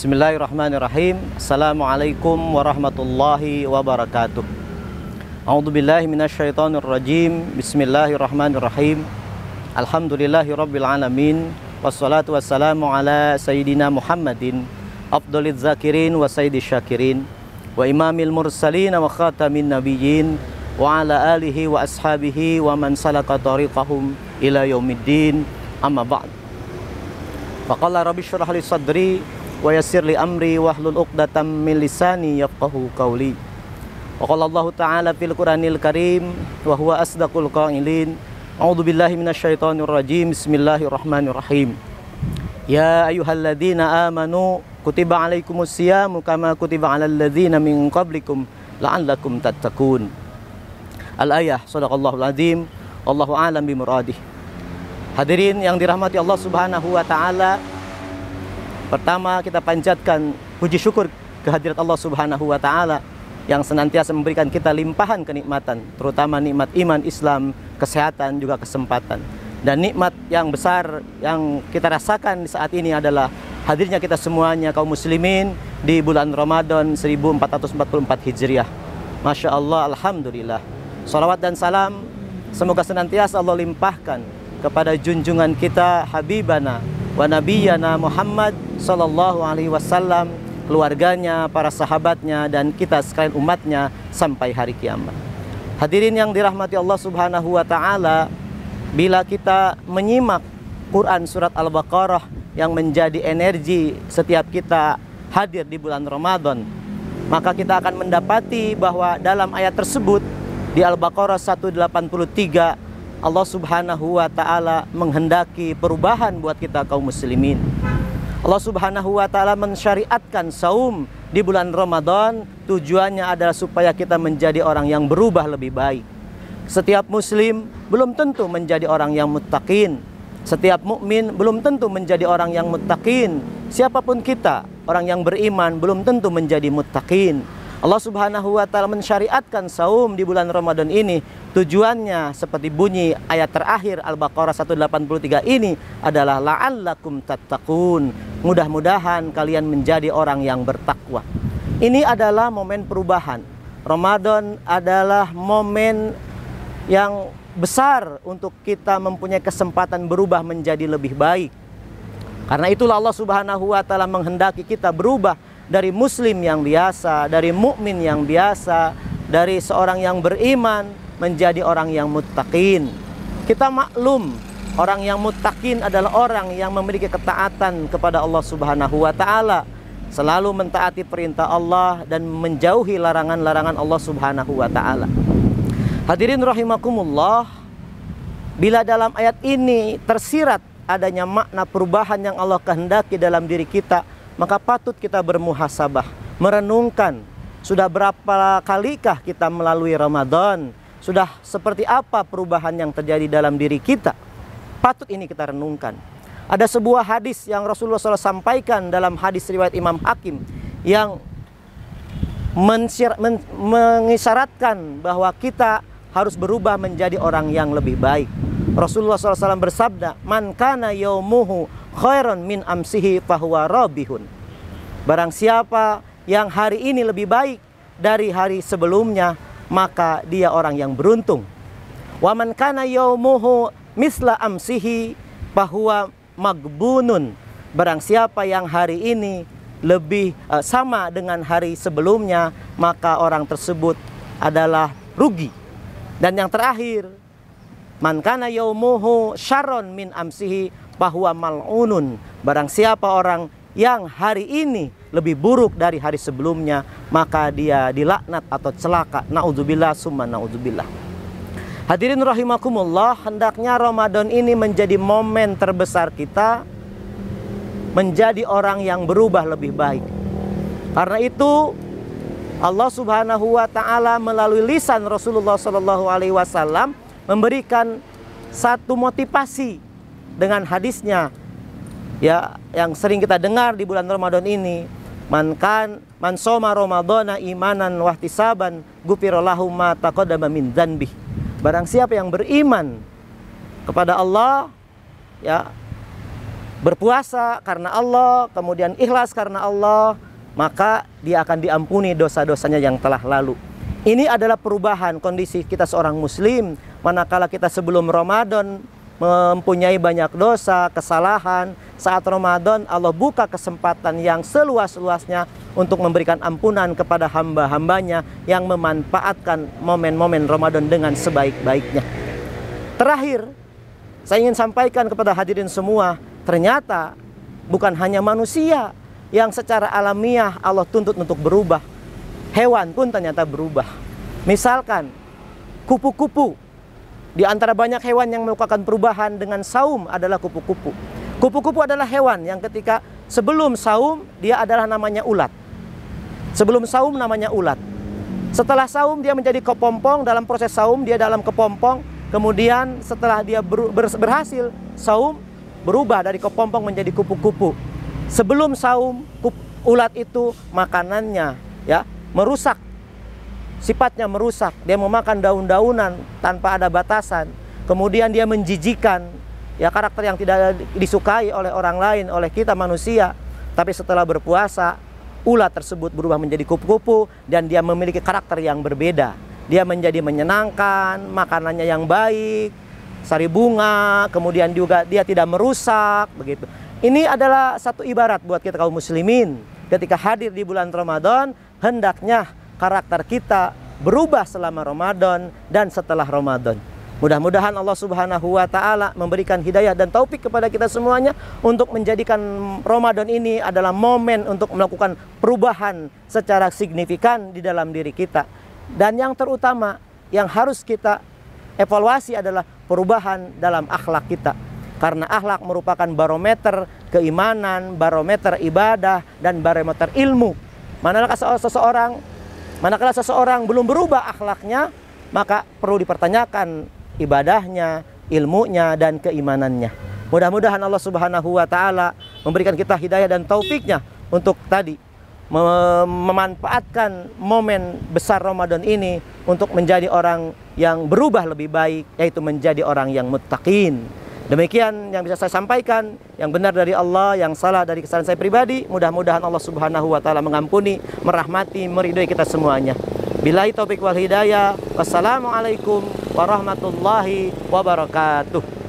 Bismillahirrahmanirrahim. Assalamualaikum warahmatullahi wabarakatuh. A'udzu billahi minasyaitonir rajim. Bismillahirrahmanirrahim. Alhamdulillahi rabbil alamin. Wassalatu wassalamu ala sayyidina Muhammadin afdaliz zakirin wa sayyidisy syakirin wa imamil mursalin wa khatamin nabiyyin wa ala alihi wa ashabihi wa man salaka tariqahum ila yaumiddin amma ba'd. Faqala rabbi syrah li sadri ويسر لي أمري واحلل عقدة من لساني يفقه قولي وقال الله تعالى في القرآن الكريم وهو أصدق القائلين أعوذ بالله من الشيطان الرجيم بسم الله الرحمن الرحيم يا أيها الذين آمنوا كتب عليكم الصيام كما كتب على الذين من قبلكم لعلكم تتقون الآية صدق الله العظيم الله أعلم بمراده Hadirin yang dirahmati Allah subhanahu wa ta'ala Pertama kita panjatkan puji syukur kehadirat Allah Subhanahu wa taala yang senantiasa memberikan kita limpahan kenikmatan, terutama nikmat iman, Islam, kesehatan juga kesempatan. Dan nikmat yang besar yang kita rasakan saat ini adalah hadirnya kita semuanya kaum muslimin di bulan Ramadan 1444 Hijriah. Masya Allah, Alhamdulillah. Salawat dan salam, semoga senantiasa Allah limpahkan kepada junjungan kita Habibana wa nabiyyana Muhammad sallallahu alaihi wasallam, keluarganya, para sahabatnya dan kita sekalian umatnya sampai hari kiamat. Hadirin yang dirahmati Allah Subhanahu wa taala, bila kita menyimak Quran surat Al-Baqarah yang menjadi energi setiap kita hadir di bulan Ramadan, maka kita akan mendapati bahwa dalam ayat tersebut di Al-Baqarah 183 Allah Subhanahu wa taala menghendaki perubahan buat kita kaum muslimin. Allah Subhanahu wa taala mensyariatkan saum di bulan Ramadan tujuannya adalah supaya kita menjadi orang yang berubah lebih baik. Setiap muslim belum tentu menjadi orang yang mutakin. Setiap mukmin belum tentu menjadi orang yang mutakin. Siapapun kita, orang yang beriman belum tentu menjadi mutakin. Allah Subhanahu wa taala mensyariatkan saum di bulan Ramadan ini. Tujuannya seperti bunyi ayat terakhir Al-Baqarah 183 ini adalah la'allakum tattaqun. Mudah-mudahan kalian menjadi orang yang bertakwa. Ini adalah momen perubahan. Ramadan adalah momen yang besar untuk kita mempunyai kesempatan berubah menjadi lebih baik. Karena itulah Allah Subhanahu wa taala menghendaki kita berubah dari muslim yang biasa, dari mukmin yang biasa, dari seorang yang beriman menjadi orang yang muttaqin. Kita maklum orang yang muttaqin adalah orang yang memiliki ketaatan kepada Allah Subhanahu wa taala, selalu mentaati perintah Allah dan menjauhi larangan-larangan Allah Subhanahu wa taala. Hadirin rahimakumullah, bila dalam ayat ini tersirat adanya makna perubahan yang Allah kehendaki dalam diri kita, maka patut kita bermuhasabah, merenungkan sudah berapa kalikah kita melalui Ramadan, sudah seperti apa perubahan yang terjadi dalam diri kita. Patut ini kita renungkan. Ada sebuah hadis yang Rasulullah SAW sampaikan dalam hadis riwayat Imam Hakim yang mengisyaratkan bahwa kita harus berubah menjadi orang yang lebih baik. Rasulullah SAW bersabda, "Man kana yaumuhu khairan min amsihi fahuwa rabihun. Barang siapa yang hari ini lebih baik dari hari sebelumnya, maka dia orang yang beruntung. Wa man kana yaumuhu misla amsihi fahuwa magbunun. Barang siapa yang hari ini lebih uh, sama dengan hari sebelumnya, maka orang tersebut adalah rugi. Dan yang terakhir, man kana yaumuhu syarron min amsihi bahwa mal'unun barang siapa orang yang hari ini lebih buruk dari hari sebelumnya maka dia dilaknat atau celaka naudzubillah summa naudzubillah Hadirin rahimakumullah hendaknya Ramadan ini menjadi momen terbesar kita menjadi orang yang berubah lebih baik karena itu Allah Subhanahu wa taala melalui lisan Rasulullah sallallahu alaihi wasallam memberikan satu motivasi dengan hadisnya ya yang sering kita dengar di bulan Ramadan ini man kan man soma Ramadana imanan wahtisaban gufirallahu ma taqaddama min dzanbi barang siapa yang beriman kepada Allah ya berpuasa karena Allah kemudian ikhlas karena Allah maka dia akan diampuni dosa-dosanya yang telah lalu ini adalah perubahan kondisi kita seorang muslim manakala kita sebelum Ramadan mempunyai banyak dosa, kesalahan. Saat Ramadan Allah buka kesempatan yang seluas-luasnya untuk memberikan ampunan kepada hamba-hambanya yang memanfaatkan momen-momen Ramadan dengan sebaik-baiknya. Terakhir, saya ingin sampaikan kepada hadirin semua, ternyata bukan hanya manusia yang secara alamiah Allah tuntut untuk berubah. Hewan pun ternyata berubah. Misalkan kupu-kupu di antara banyak hewan yang melakukan perubahan dengan saum adalah kupu-kupu. Kupu-kupu adalah hewan yang ketika sebelum saum dia adalah namanya ulat. Sebelum saum namanya ulat. Setelah saum dia menjadi kepompong, dalam proses saum dia dalam kepompong, kemudian setelah dia berhasil saum berubah dari kepompong menjadi kupu-kupu. Sebelum saum kup, ulat itu makanannya ya merusak sifatnya merusak, dia memakan daun-daunan tanpa ada batasan, kemudian dia menjijikan, ya karakter yang tidak disukai oleh orang lain, oleh kita manusia, tapi setelah berpuasa, ulat tersebut berubah menjadi kupu-kupu dan dia memiliki karakter yang berbeda. Dia menjadi menyenangkan, makanannya yang baik, sari bunga, kemudian juga dia tidak merusak, begitu. Ini adalah satu ibarat buat kita kaum muslimin. Ketika hadir di bulan Ramadan, hendaknya karakter kita berubah selama Ramadan dan setelah Ramadan. Mudah-mudahan Allah Subhanahu wa taala memberikan hidayah dan taufik kepada kita semuanya untuk menjadikan Ramadan ini adalah momen untuk melakukan perubahan secara signifikan di dalam diri kita. Dan yang terutama yang harus kita evaluasi adalah perubahan dalam akhlak kita. Karena akhlak merupakan barometer keimanan, barometer ibadah dan barometer ilmu. Manakah seseorang Manakala seseorang belum berubah akhlaknya, maka perlu dipertanyakan ibadahnya, ilmunya, dan keimanannya. Mudah-mudahan Allah Subhanahu wa Ta'ala memberikan kita hidayah dan taufiknya untuk tadi memanfaatkan momen besar Ramadan ini untuk menjadi orang yang berubah lebih baik, yaitu menjadi orang yang mutakin. Demikian yang bisa saya sampaikan, yang benar dari Allah, yang salah dari kesalahan saya pribadi. Mudah-mudahan Allah Subhanahu wa taala mengampuni, merahmati, meridai kita semuanya. Bilahi taufik wal hidayah. Wassalamualaikum warahmatullahi wabarakatuh.